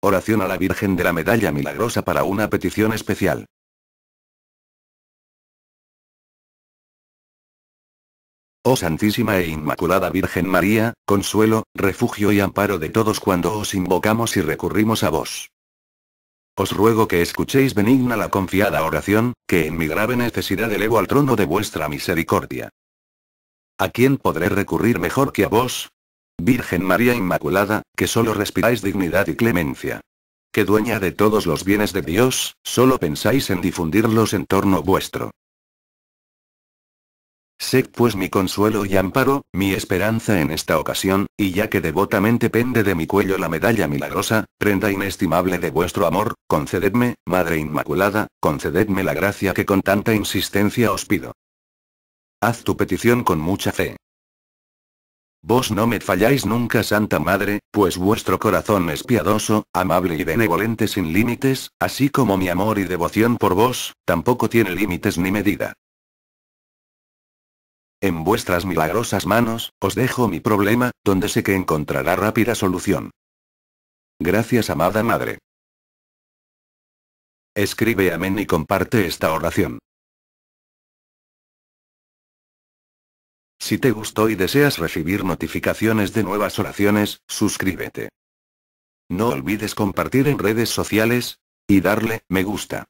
Oración a la Virgen de la Medalla Milagrosa para una petición especial. Oh Santísima e Inmaculada Virgen María, consuelo, refugio y amparo de todos cuando os invocamos y recurrimos a vos. Os ruego que escuchéis benigna la confiada oración, que en mi grave necesidad elevo al trono de vuestra misericordia. ¿A quién podré recurrir mejor que a vos, Virgen María Inmaculada, que solo respiráis dignidad y clemencia. Que dueña de todos los bienes de Dios, solo pensáis en difundirlos en torno vuestro. Sed pues mi consuelo y amparo, mi esperanza en esta ocasión, y ya que devotamente pende de mi cuello la medalla milagrosa, prenda inestimable de vuestro amor, concededme, Madre Inmaculada, concededme la gracia que con tanta insistencia os pido. Haz tu petición con mucha fe. Vos no me falláis nunca, Santa Madre, pues vuestro corazón es piadoso, amable y benevolente sin límites, así como mi amor y devoción por vos, tampoco tiene límites ni medida. En vuestras milagrosas manos, os dejo mi problema, donde sé que encontrará rápida solución. Gracias, amada Madre. Escribe amén y comparte esta oración. Si te gustó y deseas recibir notificaciones de nuevas oraciones, suscríbete. No olvides compartir en redes sociales y darle me gusta.